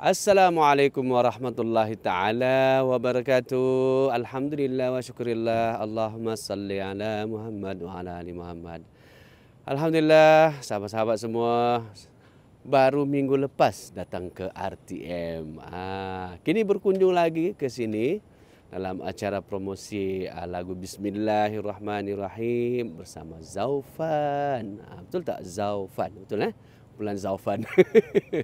Assalamualaikum warahmatullahi taala wabarakatuh. Alhamdulillah wa syukurillah. Allahumma salli ala Muhammad wa ala ali Muhammad. Alhamdulillah sahabat-sahabat semua baru minggu lepas datang ke RTM. Ha, kini berkunjung lagi ke sini dalam acara promosi ah, lagu Bismillahirrahmanirrahim bersama Zaufan. Ha, betul tak Zaufan? Betul eh? kumpulan Zaufan.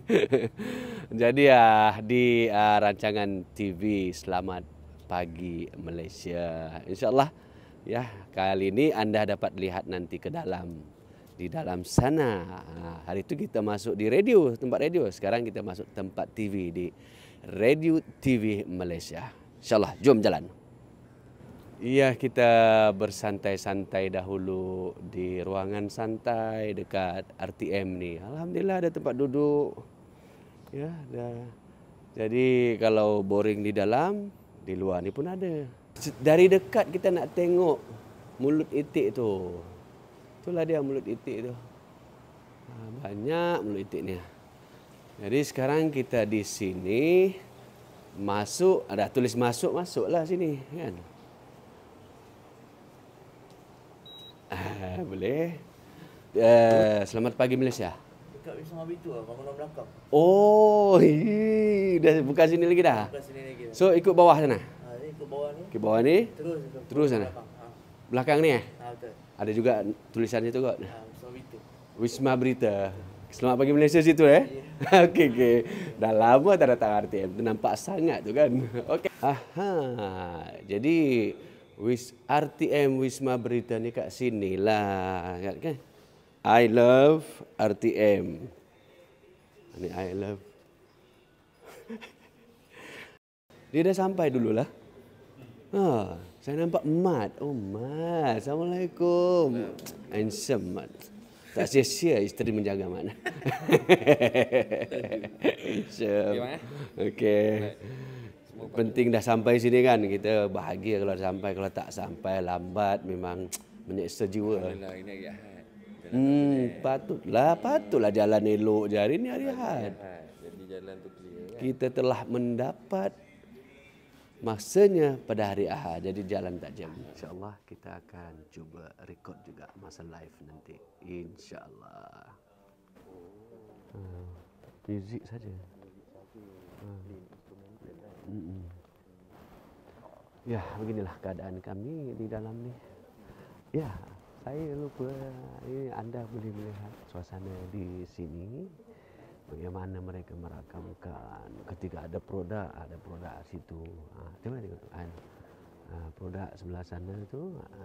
Jadi uh, di uh, rancangan TV Selamat Pagi Malaysia. Insyaallah ya kali ini anda dapat lihat nanti ke dalam di dalam sana. Uh, hari itu kita masuk di radio, tempat radio. Sekarang kita masuk tempat TV di Radio TV Malaysia. Insyaallah, jom jalan. Iya kita bersantai-santai dahulu di ruangan santai dekat RTM ni. Alhamdulillah ada tempat duduk. Ya, ada. Jadi kalau boring di dalam, di luar ni pun ada. Dari dekat kita nak tengok mulut itik tu. Itulah dia mulut itik tu. Ha, banyak mulut itiknya. Jadi sekarang kita di sini masuk ada tulis masuk masuklah sini kan. Eh, boleh. Uh, selamat pagi Malaysia. Dekat Wisma Bitu lah, bangunan belakang. Oh, hii, dah buka sini lagi dah? Buka sini lagi. Dah. So, ikut bawah sana? Ha, ikut bawah ni. Ikut bawah ni? Terus. Ikut terus sana? Belakang. Ha. belakang ni eh? Ha, betul. Ada juga tulisan itu kot? Ha, Wisma Bitu. Wisma Berita. Selamat pagi Malaysia situ eh. Ya. Okey okey. Dah lama tak datang RTM. Nampak sangat tu kan. Okey. Aha. Jadi wis RTM Wisma Berita ni kat sini lah. Ingat kan? I love RTM. Ini I love. Dia dah sampai dulu lah. Ha, saya nampak Mat. Oh Mat, Assalamualaikum. Handsome Mat. Tak sia-sia isteri menjaga mana. Handsome. okay penting dah sampai sini kan kita bahagia kalau sampai kalau tak sampai lambat memang menyiksa jiwa hmm, patutlah patutlah jalan elok je hari ni hari had kan? kita telah mendapat maksudnya pada hari Ahad jadi jalan tak jam insyaallah kita akan cuba record juga masa live nanti insyaallah hmm, fizik saja Ya, beginilah keadaan kami di dalam ni. Ya, saya lupa ini anda boleh melihat suasana di sini. Bagaimana mereka merakamkan ketika ada produk, ada produk situ. Ha, tengok kan? Ha, produk sebelah sana tu ha,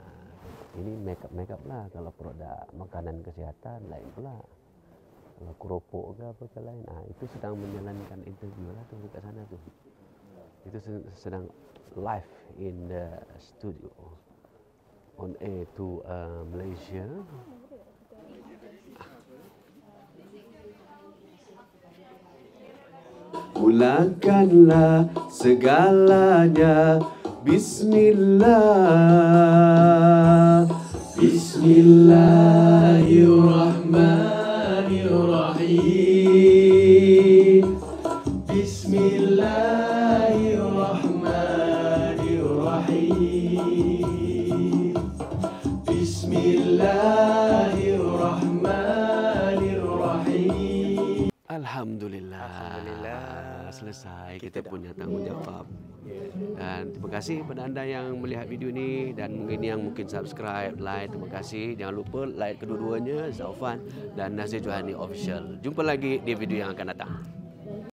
ini make up make up lah kalau produk makanan kesihatan lain pula kalau keropok ke apa ke lain ha, itu sedang menjalankan interview lah tu dekat sana tu itu sedang live in the studio on air to uh, Malaysia. Pulangkanlah segalanya Bismillah Bismillahirrahmanirrahim Alhamdulillah. Selesai kita, kita punya tanggungjawab. Dan terima kasih kepada anda yang melihat video ini dan mungkin yang mungkin subscribe, like. Terima kasih. Jangan lupa like kedua-duanya Zaufan dan Nazir Johani official. Jumpa lagi di video yang akan datang.